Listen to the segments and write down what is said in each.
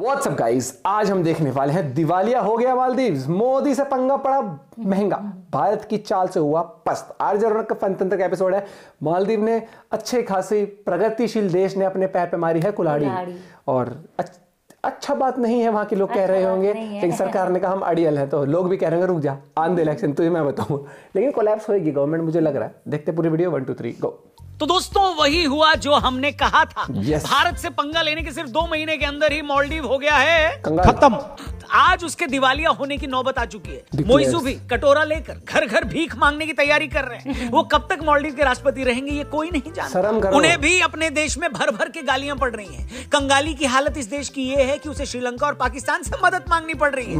WhatsApp guys आज हम देखने वाले हैं दिवालिया हो गया मालदीव मोदी से पंगा पड़ा महंगा भारत की चाल से हुआ पस्त आर्ज का फनतंत्र का एपिसोड है मालदीव ने अच्छे खासे प्रगतिशील देश ने अपने पैर पे मारी है कुल्हाड़ी और अच्छा बात नहीं है वहां के लोग अच्छा कह रहे होंगे लेकिन सरकार ने कहा हम अड़ियल है तो लोग भी कह रहे हैं रुक जा आन दे इलेक्शन तुझे मैं बताऊंगा लेकिन कोलैप्स होगी गवर्नमेंट मुझे लग रहा है देखते पूरी video one two three go तो दोस्तों वही हुआ जो हमने कहा था yes. भारत से पंगा लेने के सिर्फ दो महीने के अंदर ही मॉलडीव हो गया है खत्म आज उसके दिवालिया होने की नौबत आ चुकी है मोइसू भी कटोरा लेकर घर घर भीख मांगने की तैयारी कर रहे हैं वो कब तक मॉलडीव के राष्ट्रपति रहेंगे ये कोई नहीं जानता उन्हें भी अपने देश में भर भर के गालियां पड़ रही है कंगाली की हालत इस देश की ये है की उसे श्रीलंका और पाकिस्तान से मदद मांगनी पड़ रही है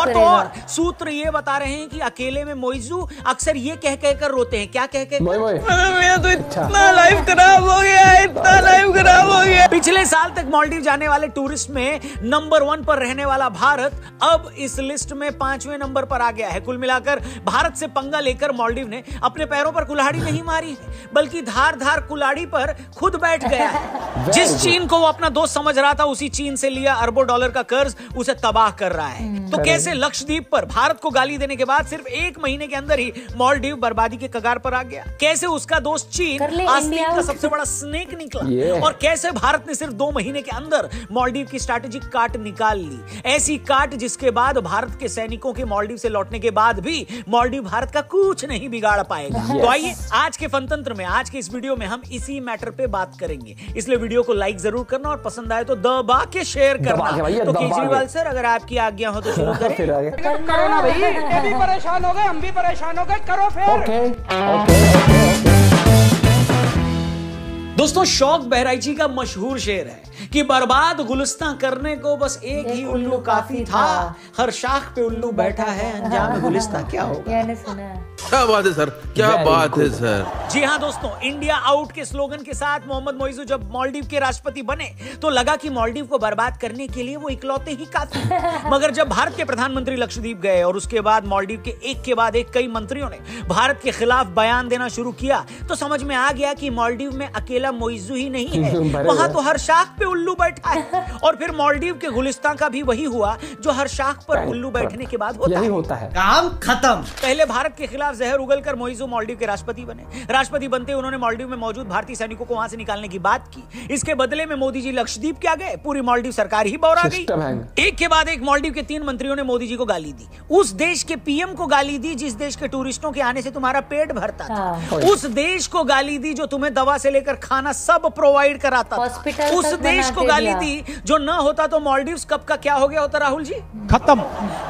और तो और सूत्र ये बता रहे हैं की अकेले में मोइजू अक्सर ये कह कह कर रोते हैं क्या कह कह मेरा तो अच्छा। इतना लाइफ खराब हो गया इतना लाइफ खराब हो गया पिछले साल तक मॉलडीव जाने वाले टूरिस्ट में नंबर वन पर रहने वाला भारत अब इस लिस्ट में पांचवें नंबर पर आ गया है कुल मिलाकर भारत से पंगा लेकर मालदीव ने अपने पैरों पर कुल्हाड़ी नहीं मारी है बल्कि धार धार कुल्हाड़ी पर खुद बैठ गया है जिस चीन को वो अपना दोस्त समझ रहा था उसी चीन से लिया अरबों डॉलर का कर्ज उसे तबाह कर रहा है hmm. तो कैसे लक्षद्वीप पर भारत को गाली देने के बाद सिर्फ एक महीने के अंदर ही मालदीव बर्बादी के कगार पर आ गया कैसे उसका दोस्त चीन का सबसे बड़ा स्नेक निकला और कैसे भारत ने सिर्फ दो महीने के अंदर मालदीव की स्ट्रैटेजी काट काट निकाल ली ऐसी काट जिसके बाद भारत के सैनिकों के मॉलडीव से लौटने के बाद भी मॉलडीव भारत का कुछ नहीं बिगाड़ पाएगा तो आइए आज के फनतंत्र में आज के इस वीडियो में हम इसी मैटर पे बात करेंगे इसलिए वीडियो को लाइक जरूर करना और पसंद आए तो दबा के शेयर करना तो केजरीवाल सर अगर आपकी आज्ञा हो तो शुरू करें करो ना भाई परेशान हो गए हम भी परेशान हो गए करो फिर दोस्तों शौक बहराइची का मशहूर शेर है कि बर्बाद गुलस्ता करने को बस एक ही उल्लू काफी था हर शाख पे उल्लू बैठा है अंजाम गुलस्ता क्या हो क्या बात है सर क्या बात है सर जी हाँ दोस्तों इंडिया आउट के स्लोगन के साथ मोहम्मद मोइजू जब मालदीव के राष्ट्रपति बने तो लगा कि मालदीव को बर्बाद करने के लिए वो इकलौते ही काफी मगर जब भारत के प्रधानमंत्री लक्षद्वीप गए और उसके बाद मालदीव के एक के बाद एक कई मंत्रियों ने भारत के खिलाफ बयान देना शुरू किया तो समझ में आ गया कि मालदीव में अकेला मेरा मोइजू ही नहीं है वहाँ तो हर शाख पे उल्लू बैठा है और फिर मॉलडीव के गुलिस्तान का भी वही हुआ जो हर शाख पर उल्लू बैठने के बाद होता है होता है काम खत्म पहले भारत के खिलाफ जहर उगल कर मोइजू मॉलडीव के राष्ट्रपति बने राष्ट्रपति बनते उन्होंने मॉलडीव में मौजूद भारतीय सैनिकों को वहाँ से निकालने की बात की इसके बदले में मोदी जी लक्षद्वीप के आ गए पूरी मॉलडीव सरकार ही बौरा गई एक के बाद एक मॉलडीव के तीन मंत्रियों ने मोदी जी को गाली दी उस देश के पीएम को गाली दी जिस देश के टूरिस्टों के आने से तुम्हारा पेट भरता था हाँ। उस देश को गाली दी जो तुम्हें दवा से लेकर खाना खाना सब प्रोवाइड कराता था उस देश को गाली दी जो ना होता तो मॉलडीव कप का क्या हो गया होता राहुल जी खत्म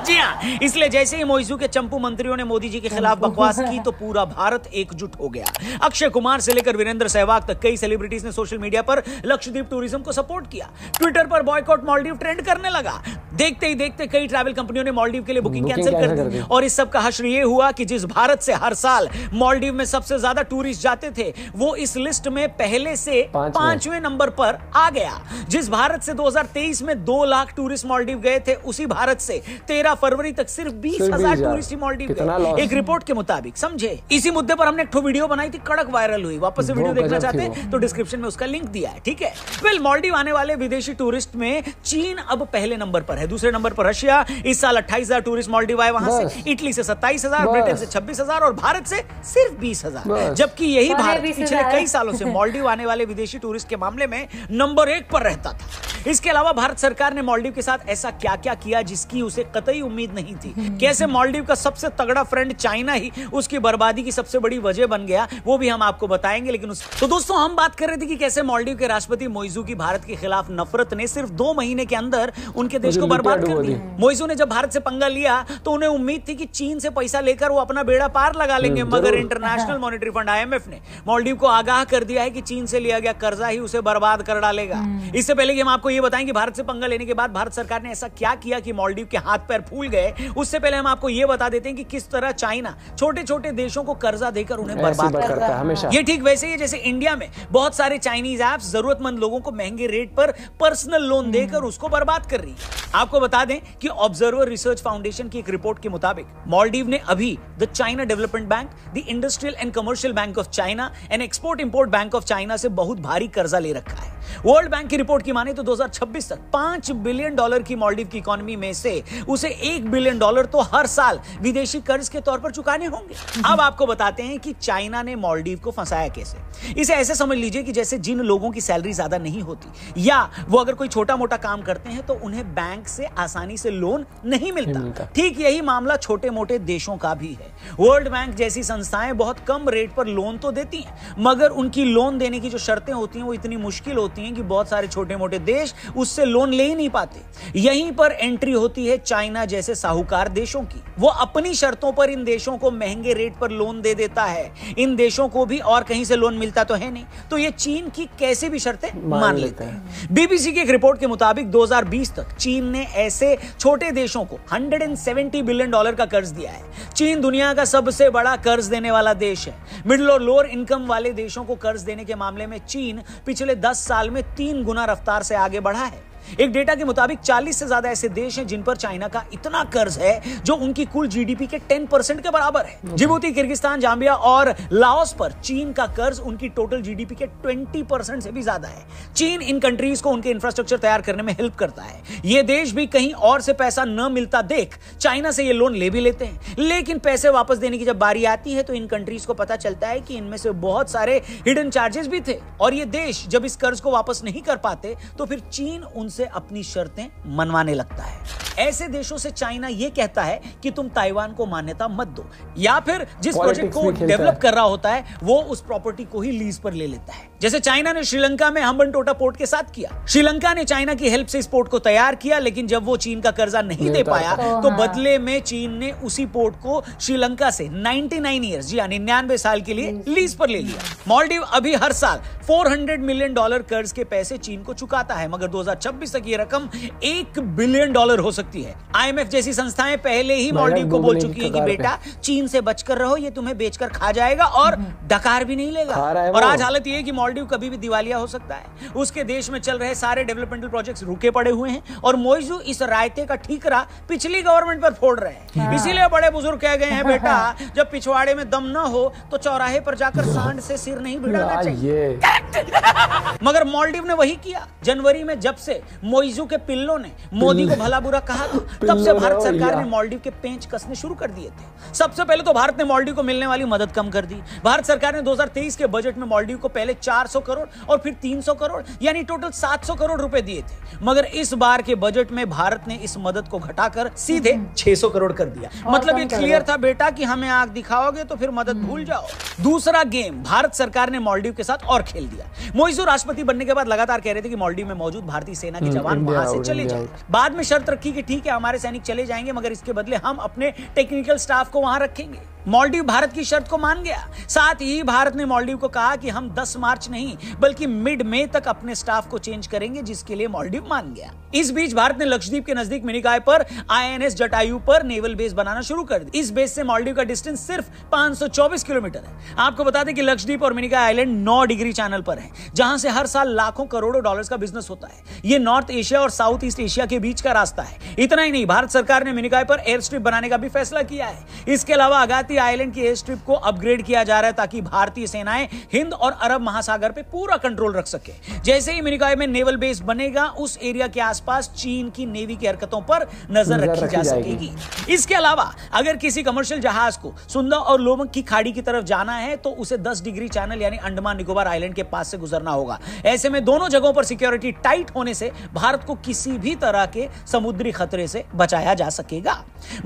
जी हाँ इसलिए जैसे ही मोइजू के चंपू मंत्रियों ने मोदी जी के खिलाफ बकवास की तो पूरा भारत एकजुट हो गया अक्षय कुमार से लेकर वीरेंद्र सहवाग तक कई सेलिब्रिटीज ने सोशल मीडिया पर लक्षद्वीप टूरिज्म को सपोर्ट किया ट्विटर पर बॉयकॉट मॉलडीव ट्रेंड करने लगा देखते ही देखते कई ट्रैवल कंपनियों ने मॉलडीव के लिए बुकिंग कैंसिल कर दी और इस सब का हश्र ये हुआ कि जिस भारत से हर साल मॉलडीव में सबसे ज्यादा टूरिस्ट जाते थे वो इस लिस्ट में पहले पहले से पांचवें नंबर पर आ गया जिस भारत से 2023 में दो लाख टूरिस्ट मालदीव गए थे उसी भारत से तेरह फरवरी तक सिर्फ बीस हजार टूरिस्ट मालदीव गए एक रिपोर्ट के मुताबिक समझे इसी मुद्दे पर हमने एक वीडियो बनाई थी कड़क वायरल हुई वापस से वीडियो देखना चाहते हैं तो डिस्क्रिप्शन में उसका लिंक दिया है ठीक है वेल मालदीव आने वाले विदेशी टूरिस्ट में चीन अब पहले नंबर पर है दूसरे नंबर पर रशिया इस साल अट्ठाईस टूरिस्ट मालदीव आए वहां से इटली से सत्ताईस ब्रिटेन से छब्बीस और भारत से सिर्फ बीस जबकि यही भारत पिछले कई सालों से मालदीव आने वाले विदेशी टूरिस्ट के मामले में नंबर एक पर रहता था इसके अलावा भारत सरकार ने मालदीव के साथ ऐसा क्या क्या किया जिसकी उसे कतई उम्मीद नहीं थी कैसे मालदीव का सबसे तगड़ा फ्रेंड चाइना ही उसकी बर्बादी की सबसे बड़ी वजह बन गया वो भी हम आपको बताएंगे लेकिन उस तो दोस्तों हम बात कर रहे थे कि कैसे मालदीव के राष्ट्रपति मोइजू की भारत के खिलाफ नफरत ने सिर्फ दो महीने के अंदर उनके देश को बर्बाद कर दिया मोइजू ने जब भारत से पंगा लिया तो उन्हें उम्मीद थी कि चीन से पैसा लेकर वो अपना बेड़ा पार लगा लेंगे हम्म, मगर इंटरनेशनल हाँ। मॉनिटरी फंड आई ने मालदीव को आगाह कर दिया है कि चीन से लिया गया कर्जा ही उसे बर्बाद कर डालेगा हम्म। इससे पहले कि हम आपको ये बताएं कि भारत से पंगा लेने के बाद भारत सरकार ने ऐसा क्या किया कि मॉलडीव के हाथ पैर फूल गए उससे पहले हम आपको ये बता देते हैं कि किस तरह चाइना छोटे छोटे देशों को कर्जा देकर उन्हें बर्बाद कर करता है हमेशा ये ठीक वैसे ही जैसे इंडिया में बहुत सारे चाइनीज ऐप जरूरतमंद लोगों को महंगे रेट पर पर्सनल लोन हम्म। देकर उसको बर्बाद कर रही है आपको बता दें कि ऑब्जर्वर रिसर्च फाउंडेशन की एक रिपोर्ट के मुताबिक मॉलडीव ने अभी the China Development Bank the Industrial and Commercial Bank of China and Export Import Bank of China China से बहुत भारी कर्जा ले रखा है वर्ल्ड बैंक की रिपोर्ट की माने तो 2026 तक पांच बिलियन डॉलर की मॉलडीव की इकोनॉमी में से उसे एक बिलियन डॉलर तो हर साल विदेशी कर्ज के तौर पर चुकाने होंगे अब आपको बताते हैं कि चाइना ने मॉलडीव को फंसाया कैसे इसे ऐसे समझ लीजिए कि जैसे जिन लोगों की सैलरी ज्यादा नहीं होती या वो अगर कोई छोटा मोटा काम करते हैं तो उन्हें बैंक से आसानी से लोन नहीं मिलता ठीक यही मामला छोटे मोटे देशों का भी है वर्ल्ड बैंक जैसी संस्थाएं बहुत कम रेट पर लोन तो देती हैं मगर उनकी लोन देने देने की जो शर्तें होती हैं वो इतनी मुश्किल होती हैं कि बहुत सारे छोटे मोटे देश उससे लोन ले ही नहीं पाते यहीं पर एंट्री होती है चाइना जैसे साहूकार देशों की वो अपनी शर्तों पर इन देशों को महंगे रेट पर लोन दे देता है इन देशों को भी और कहीं से लोन मिलता तो है नहीं तो ये चीन की कैसे भी शर्तें मान लेते हैं बीबीसी की एक रिपोर्ट के मुताबिक 2020 तक चीन ने ऐसे छोटे देशों को 170 बिलियन डॉलर का कर्ज दिया है चीन दुनिया का सबसे बड़ा कर्ज देने वाला देश है मिडिल और लोअर इनकम वाले देशों को कर्ज देने के मामले में चीन पिछले 10 साल में तीन गुना रफ्तार से आगे बढ़ा है एक डेटा के मुताबिक 40 से ज्यादा ऐसे देश हैं जिन पर चाइना का इतना कर्ज है जो उनकी कुल जीडीपी के 10 परसेंट के बराबर है जिबूती किर्गिस्तान जाम्बिया और लाओस पर चीन का कर्ज उनकी टोटल जीडीपी के 20 परसेंट से भी ज्यादा है चीन इन कंट्रीज को उनके इंफ्रास्ट्रक्चर तैयार करने में हेल्प करता है ये देश भी कहीं और से पैसा न मिलता देख चाइना से ये लोन ले भी लेते हैं लेकिन पैसे वापस देने की जब बारी आती है तो इन कंट्रीज को पता चलता है कि इनमें से बहुत सारे हिडन चार्जेस भी थे और ये देश जब इस कर्ज को वापस नहीं कर पाते तो फिर चीन उन उनसे अपनी शर्तें मनवाने लगता है ऐसे देशों से चाइना ये कहता है कि तुम ताइवान को मान्यता मत दो या फिर जिस प्रोजेक्ट को डेवलप कर रहा होता है वो उस प्रॉपर्टी को ही लीज पर ले लेता है जैसे चाइना ने श्रीलंका में हम्बन टोटा पोर्ट के साथ किया श्रीलंका ने चाइना की हेल्प से इस पोर्ट को तैयार किया लेकिन जब वो चीन का कर्जा नहीं दे पाया तो हाँ। बदले में चीन ने उसी पोर्ट को श्रीलंका से नाइनटी नाइन ईयर यानी निन्यानवे साल के लिए लीज पर ले लिया मॉलडीव अभी हर साल फोर मिलियन डॉलर कर्ज के पैसे चीन को चुकाता है मगर दो छब्बीस तक ये रकम एक बिलियन डॉलर हो सकती है आईएमएफ जैसी संस्थाएं पहले ही मालदीव को बोल चुकी है कि बेटा चीन से बचकर रहो ये तुम्हें बेचकर खा जाएगा और हम्म। डकार भी नहीं लेगा और आज हालत ये है कि मालदीव कभी भी दिवालिया हो सकता है उसके देश में चल रहे सारे डेवलपमेंटल प्रोजेक्ट रुके पड़े हुए हैं और मोइजू इस रायते का ठीकरा पिछली गवर्नमेंट पर फोड़ रहे हैं हाँ। इसीलिए बड़े बुजुर्ग कह गए हैं बेटा हाँ। जब पिछवाड़े में दम ना हो तो चौराहे पर जाकर सांड से सिर नहीं भिड़ाना चाहिए मगर मॉलडीव ने वही किया जनवरी में जब से मोइजू के पिल्लों ने मोदी को भला बुरा कहा था तब से भारत सरकार ने मॉलडीव के पेंच कसने शुरू कर दिए थे सबसे पहले तो भारत ने मॉलडीव को मिलने वाली मदद कम कर दी भारत सरकार ने 2023 के बजट में मॉलडीव को पहले 400 करोड़ और फिर 300 करोड़ यानी टोटल 700 करोड़ रुपए दिए थे मगर इस बार के बजट में भारत ने इस मदद को घटाकर सीधे हम्म। छह करोड़ कर दिया मतलब ये क्लियर था बेटा की हमें आग दिखाओगे तो फिर मदद भूल हम्म। जाओ दूसरा गेम भारत सरकार ने मॉलडीव के साथ और खेल दिया मोइजू राष्ट्रपति बनने के बाद लगातार कह रहे थे कि मॉलडीव में मौजूद भारतीय सेना सेना हम्म, के जवान वहां से चले जाए बाद में शर्त रखी कि ठीक है हमारे सैनिक चले जाएंगे मगर इसके बदले हम अपने टेक्निकल स्टाफ को वहां रखेंगे मॉलडीव भारत की शर्त को मान गया साथ ही भारत ने मॉलडीव को कहा कि हम 10 मार्च नहीं बल्कि मिड मई तक अपने स्टाफ को चेंज करेंगे जिसके लिए मॉलडीव मान गया इस बीच भारत ने लक्षद्वीप के नजदीक मिनिकाय पर आईएनएस जटायु पर नेवल बेस बनाना शुरू कर दी इस बेस से मॉलडीव का डिस्टेंस सिर्फ पांच किलोमीटर है आपको बता दें कि लक्षद्वीप और मिनिकाय आईलैंड नौ डिग्री चैनल पर है जहां से हर साल लाखों करोड़ों डॉलर का बिजनेस होता है ये नॉर्थ एशिया और साउथ ईस्ट एशिया के बीच का रास्ता है इतना ही नहीं भारत सरकार ने मिनिकाय पर एयर स्ट्रिप बनाने का भी फैसला किया है इसके अलावा अगाती आइलैंड की एयर स्ट्रिप को अपग्रेड किया जा रहा है ताकि भारतीय सेनाएं हिंद और अरब महासागर पर पूरा कंट्रोल रख सके जैसे ही मिनिकाय में नेवल बेस बनेगा उस एरिया के आसपास चीन की नेवी की हरकतों पर नजर रखी जा सकेगी इसके अलावा अगर किसी कमर्शियल जहाज को सुंदर और लोमक की खाड़ी की तरफ जाना है तो उसे दस डिग्री चैनल यानी अंडमान निकोबार आइलैंड के पास से गुजरना होगा ऐसे में दोनों जगहों पर सिक्योरिटी टाइट होने से भारत को किसी भी तरह के समुद्री खतरे से बचाया जा सकेगा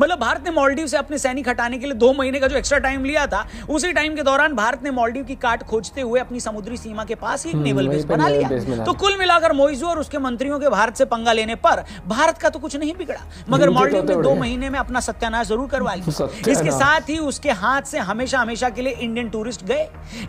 मतलब भारत ने मालदीव से अपने सैनिक हटाने के लिए दो महीने का जो एक्स्ट्रा टाइम लिया था उसी टाइम के दौरान भारत ने मालदीव की काट खोजते हुए अपनी समुद्री सीमा के पास ही नेवल हम्म, बेस बना लिया तो कुल मिलाकर मोइजू और उसके मंत्रियों के भारत से पंगा लेने पर भारत का तो कुछ नहीं बिगड़ा मगर तो मालदीव ने दो महीने में अपना सत्यानाश जरूर करवा लिया इसके साथ ही उसके हाथ से हमेशा हमेशा के लिए इंडियन टूरिस्ट गए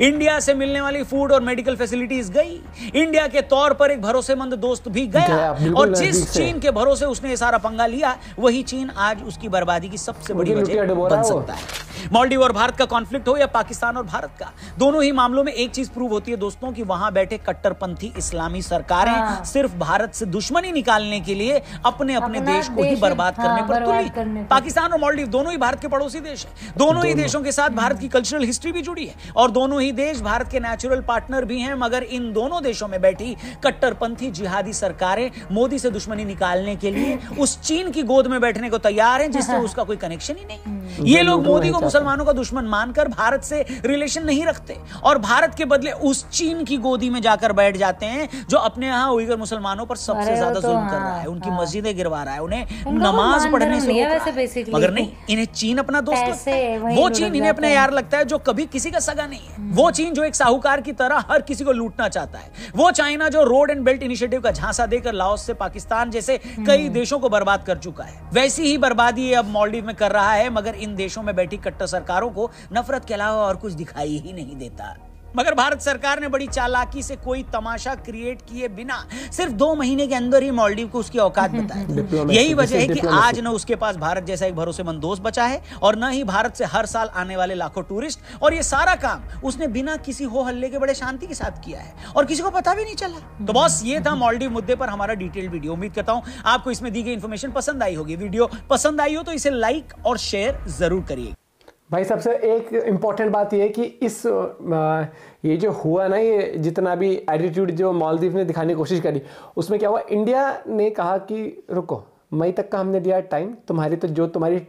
इंडिया से मिलने वाली फूड और मेडिकल फैसिलिटीज गई इंडिया के तौर पर एक भरोसेमंद दोस्त भी गया, और जिस चीन के भरोसे उसने ये सारा पंगा लिया वही चीन आज उसकी बर्बादी की सबसे बड़ी वजह बन सकता है मालदीव और भारत का कॉन्फ्लिक्ट हो या पाकिस्तान और भारत का दोनों ही मामलों में एक चीज प्रूव होती है दोस्तों कि वहां बैठे कट्टरपंथी इस्लामी सरकारें हाँ। सिर्फ भारत से दुश्मनी निकालने के लिए अपने अपने देश को ही हाँ, बर्बाद करने पर तुली पाकिस्तान और मालदीव दोनों ही भारत के पड़ोसी देश है दोनों ही देशों के साथ भारत की कल्चरल हिस्ट्री भी जुड़ी है और दोनों ही देश भारत के नेचुरल पार्टनर भी है मगर इन दोनों देशों में बैठी कट्टरपंथी जिहादी सरकार सरकारें मोदी से दुश्मनी निकालने के लिए उस चीन की गोद में बैठने को तैयार हैं जिससे हाँ। उसका कोई कनेक्शन ही नहीं हम्म। ये लोग मोदी को मुसलमानों का दुश्मन मानकर भारत से रिलेशन नहीं रखते और भारत के बदले उस चीन की गोदी में जाकर बैठ जाते हैं जो अपने यहाँ उइगर मुसलमानों पर सबसे ज्यादा तो जुल्म कर हाँ, रहा है उनकी हाँ। मस्जिदें गिरवा रहा है उन्हें तो नमाज पढ़ने से मगर नहीं इन्हें चीन अपना दोस्त वो चीन इन्हें अपने यार लगता है जो कभी किसी का सगा नहीं है वो चीन जो एक साहूकार की तरह हर किसी को लूटना चाहता है वो चाइना जो रोड एंड बेल्ट इनिशिएटिव का झांसा पैसा देकर लाहौस से पाकिस्तान जैसे कई हम्म। देशों को बर्बाद कर चुका है वैसी ही बर्बादी अब मॉलडीव में कर रहा है मगर इन देशों में बैठी कट्टर सरकारों को नफरत के अलावा और कुछ दिखाई ही नहीं देता मगर भारत सरकार ने बड़ी चालाकी से कोई तमाशा क्रिएट किए बिना सिर्फ दो महीने के अंदर ही मॉलडीव को उसकी औकात बताया यही वजह है कि आज न उसके पास भारत जैसा एक भरोसेमंद दोस्त बचा है और न ही भारत से हर साल आने वाले लाखों टूरिस्ट और ये सारा काम उसने बिना किसी हो हल्ले के बड़े शांति के साथ किया है और किसी को पता भी नहीं चला तो हम्म। बॉस ये था मॉलडीव मुद्दे पर हमारा डिटेल वीडियो उम्मीद करता हूं आपको इसमें दी गई इन्फॉर्मेशन पसंद आई होगी वीडियो पसंद आई हो तो इसे लाइक और शेयर जरूर करिएगा भाई सबसे एक इम्पॉर्टेंट बात यह है कि इस ये जो हुआ ना ये जितना भी एटीट्यूड जो मालदीव ने दिखाने की कोशिश करी उसमें क्या हुआ इंडिया ने कहा कि रुको मई तक का हमने दिया टाइम तुम्हारी तो जो तुम्हारी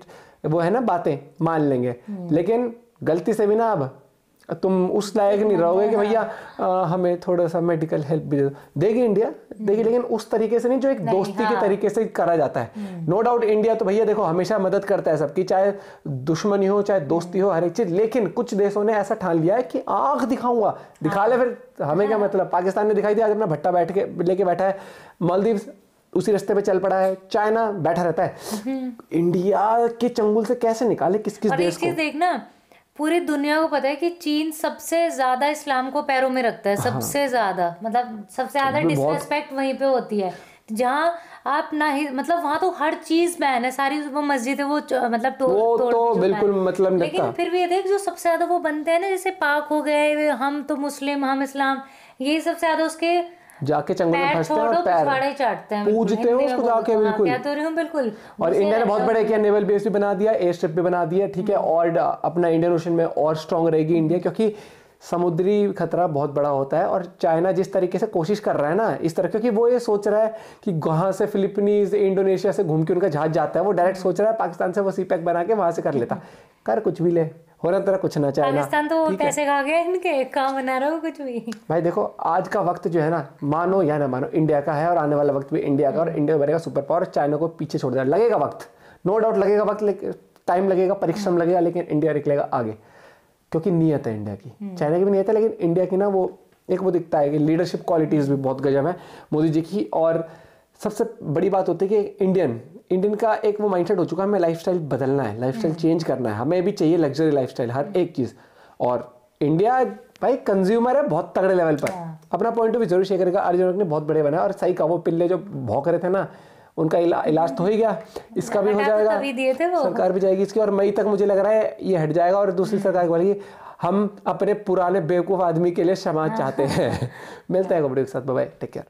वो है ना बातें मान लेंगे हम्म। लेकिन गलती से भी ना अब तुम उस लायक नहीं रहोगे कि भैया हमें थोड़ा सा मेडिकल हेल्प भी दे दो देगी इंडिया देखिए लेकिन उस तरीके से नहीं जो एक नहीं, दोस्ती हाँ। के तरीके से करा जाता है नो डाउट इंडिया तो भैया देखो हमेशा मदद करता है सबकी चाहे दुश्मनी हो चाहे दोस्ती हो हर एक चीज लेकिन कुछ देशों ने ऐसा ठान लिया है कि आंख दिखाऊंगा दिखा ले हाँ। फिर हमें क्या हाँ। मतलब पाकिस्तान ने दिखाई दिया आज अपना भट्टा बैठ के लेके बैठा है मालदीव उसी रास्ते पे चल पड़ा है चाइना बैठा रहता है इंडिया हम्म। के चंगुल से कैसे निकाले किस किस देश को देखना पूरी दुनिया को पता है कि चीन सबसे ज्यादा इस्लाम को पैरों में रखता है हाँ। सबसे हाँ। ज्यादा मतलब सबसे ज्यादा डिसरेस्पेक्ट वहीं पे होती है जहाँ आप ना ही मतलब वहाँ तो हर चीज बैन है सारी वो मस्जिद है वो मतलब तो, वो तो, तो बिल्कुल मतलब लेकिन फिर भी ये देख जो सबसे ज्यादा वो बनते हैं ना जैसे पाक हो गए हम तो मुस्लिम हम इस्लाम ये सबसे ज्यादा उसके जाके चंगुल में फंसते हैं और पैर पूजते हैं उसको जाके बिल्कुल तो बिल्कुल और इंडिया ने बहुत बड़े किया नेवल बेस भी बना दिया एयर स्ट्रिप भी बना दिया ठीक है हम्म। और uh, अपना इंडियन ओशन में और स्ट्रांग रहेगी इंडिया हम्म। क्योंकि समुद्री खतरा बहुत बड़ा होता है और चाइना जिस तरीके से कोशिश कर रहा है ना इस तरह क्योंकि वो ये सोच रहा है कि वहां से फिलिपीनीज इंडोनेशिया से घूम के उनका जहाज जाता है वो डायरेक्ट हम्म। सोच रहा है पाकिस्तान से वो सी पैक बना के वहां से कर लेता कर कुछ भी ले हो रहा तेरा कुछ ना चाहे पाकिस्तान तो पैसे खा गए इनके काम बना रहा हो कुछ भी भाई देखो आज का वक्त जो है ना मानो या ना मानो इंडिया का है और आने वाला वक्त भी इंडिया का और इंडिया बनेगा सुपर पावर चाइना को पीछे छोड़ देना लगेगा वक्त नो डाउट लगेगा वक्त लेकिन टाइम लगेगा परिश्रम हम्म। लगेगा लेकिन इंडिया निकलेगा आगे क्योंकि नीयत है इंडिया की हम्म। चाइना की भी नीयत है लेकिन इंडिया की ना वो एक वो दिखता है कि लीडरशिप क्वालिटीज़ भी बहुत गजब है मोदी जी की और सबसे बड़ी बात होती है कि इंडियन इंडियन का एक वो माइंडसेट हो चुका है हमें लाइफ बदलना है लाइफ चेंज हम्म। करना है हमें भी चाहिए लग्जरी लाइफ हर हम्म। एक चीज़ और इंडिया भाई कंज्यूमर है बहुत तगड़े लेवल पर हाँ। अपना पॉइंट ऑफ व्यू जरूर शेयर करेगा अर्जुन ने बहुत बड़े बनाया और सही कहा वो पिल्ले जो भौक रहे थे ना उनका इला, इलाज तो हो ही गया हम्म। इसका भी हो जाएगा सरकार भी जाएगी इसकी और मई तक मुझे लग रहा है ये हट जाएगा और दूसरी सरकार की हम अपने पुराने बेवकूफ़ आदमी के लिए क्षमा हाँ। चाहते हैं मिलता है खबरों के साथ बाय टेक केयर